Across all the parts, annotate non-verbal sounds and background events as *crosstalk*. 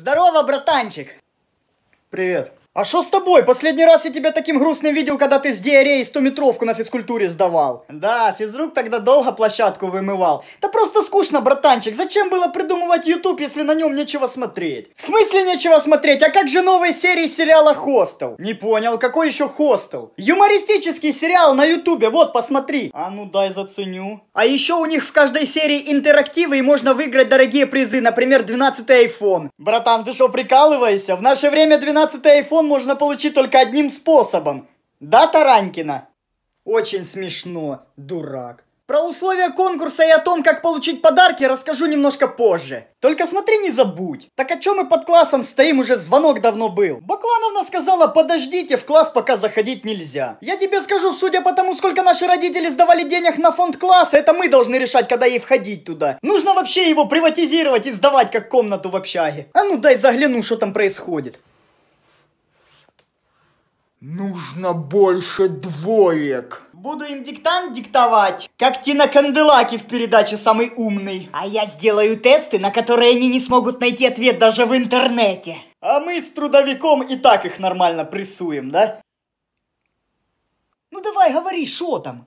Здорово, братанчик! Привет! А что с тобой? Последний раз я тебя таким грустным видел, когда ты с диареей 100-метровку на физкультуре сдавал. Да, физрук тогда долго площадку вымывал. Да просто скучно, братанчик. Зачем было придумывать YouTube, если на нем нечего смотреть? В смысле нечего смотреть? А как же новые серии сериала Хостел? Не понял, какой еще Хостел? Юмористический сериал на Ютубе, вот, посмотри. А ну дай заценю. А еще у них в каждой серии интерактивы и можно выиграть дорогие призы, например, 12 iPhone. Братан, ты что, прикалываешься? В наше время 12 iPhone телефон можно получить только одним способом. Да, Таранькина? Очень смешно, дурак. Про условия конкурса и о том, как получить подарки, расскажу немножко позже. Только смотри, не забудь. Так о чем мы под классом стоим, уже звонок давно был. Баклановна сказала, подождите, в класс пока заходить нельзя. Я тебе скажу, судя по тому, сколько наши родители сдавали денег на фонд класса, это мы должны решать, когда ей входить туда. Нужно вообще его приватизировать и сдавать, как комнату в общаге. А ну дай загляну, что там происходит. Нужно больше двоек. Буду им диктант диктовать, как Тина-Канделаки в передаче «Самый умный». А я сделаю тесты, на которые они не смогут найти ответ даже в интернете. А мы с трудовиком и так их нормально прессуем, да? Ну давай, говори, что там?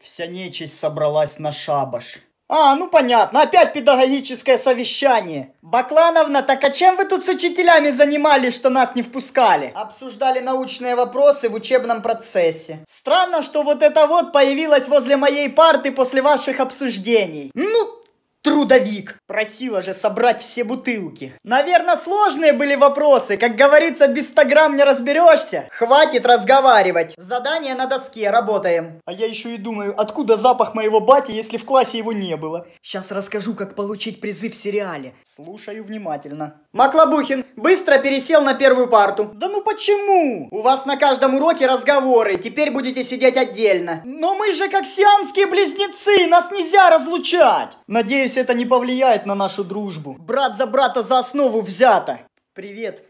Вся нечисть собралась на шабаш. А, ну понятно, опять педагогическое совещание. Баклановна, так а чем вы тут с учителями занимались, что нас не впускали? Обсуждали научные вопросы в учебном процессе. Странно, что вот это вот появилось возле моей парты после ваших обсуждений. Ну, трудовик. Просила же собрать все бутылки. Наверное, сложные были вопросы. Как говорится, без 100 грамм не разберешься. Хватит разговаривать. Задание на доске, работаем. А я еще и думаю, откуда запах моего бати, если в классе его не было? Сейчас расскажу, как получить призы в сериале. Слушаю внимательно. Маклабухин, быстро пересел на первую парту. Да ну почему? У вас на каждом уроке разговоры, теперь будете сидеть отдельно. Но мы же как сиамские близнецы, нас нельзя разлучать. Надеюсь, Надеюсь, это не повлияет на нашу дружбу. Брат за брата за основу взято. Привет,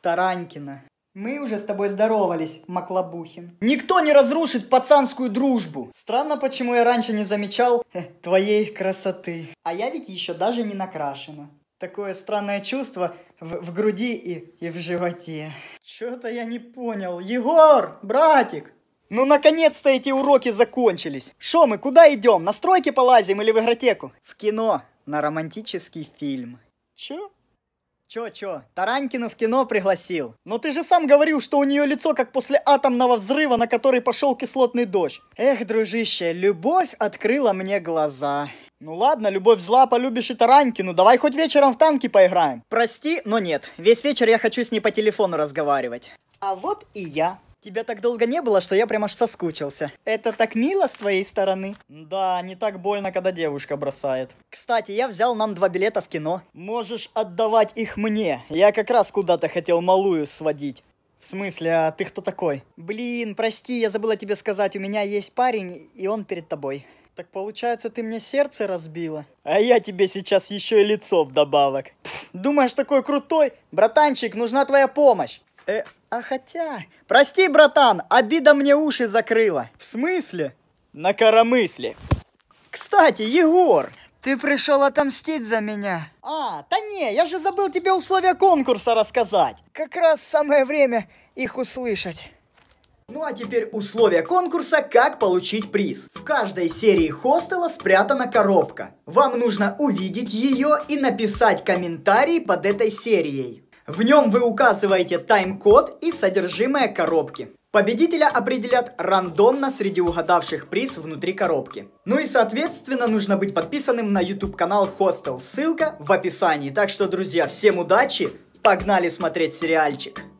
Таранькина. Мы уже с тобой здоровались, Маклабухин. Никто не разрушит пацанскую дружбу. Странно, почему я раньше не замечал *laughs* твоей красоты. А я ведь еще даже не накрашена. Такое странное чувство в, в груди и, и в животе. Чё-то я не понял. Егор, братик, ну, наконец-то эти уроки закончились. Шо мы, куда идем? На стройки полазим или в игротеку? В кино. На романтический фильм. Чё? Чё-чё, Таранкину в кино пригласил. Но ты же сам говорил, что у нее лицо как после атомного взрыва, на который пошел кислотный дождь. Эх, дружище, любовь открыла мне глаза. Ну ладно, любовь зла, полюбишь и Таранькину, давай хоть вечером в танки поиграем. Прости, но нет, весь вечер я хочу с ней по телефону разговаривать. А вот и я. Тебя так долго не было, что я прям аж соскучился. Это так мило с твоей стороны. Да, не так больно, когда девушка бросает. Кстати, я взял нам два билета в кино. Можешь отдавать их мне. Я как раз куда-то хотел малую сводить. В смысле, а ты кто такой? Блин, прости, я забыла тебе сказать, у меня есть парень, и он перед тобой. Так получается, ты мне сердце разбила? А я тебе сейчас еще и лицо вдобавок. Пфф, думаешь, такой крутой? Братанчик, нужна твоя помощь. Э, а хотя... Прости, братан, обида мне уши закрыла. В смысле? На коромысле. Кстати, Егор, ты пришел отомстить за меня. А, да не, я же забыл тебе условия конкурса рассказать. Как раз самое время их услышать. Ну а теперь условия конкурса «Как получить приз». В каждой серии хостела спрятана коробка. Вам нужно увидеть ее и написать комментарий под этой серией. В нем вы указываете тайм-код и содержимое коробки. Победителя определят рандомно среди угадавших приз внутри коробки. Ну и соответственно нужно быть подписанным на YouTube канал Hostel, ссылка в описании. Так что, друзья, всем удачи, погнали смотреть сериальчик.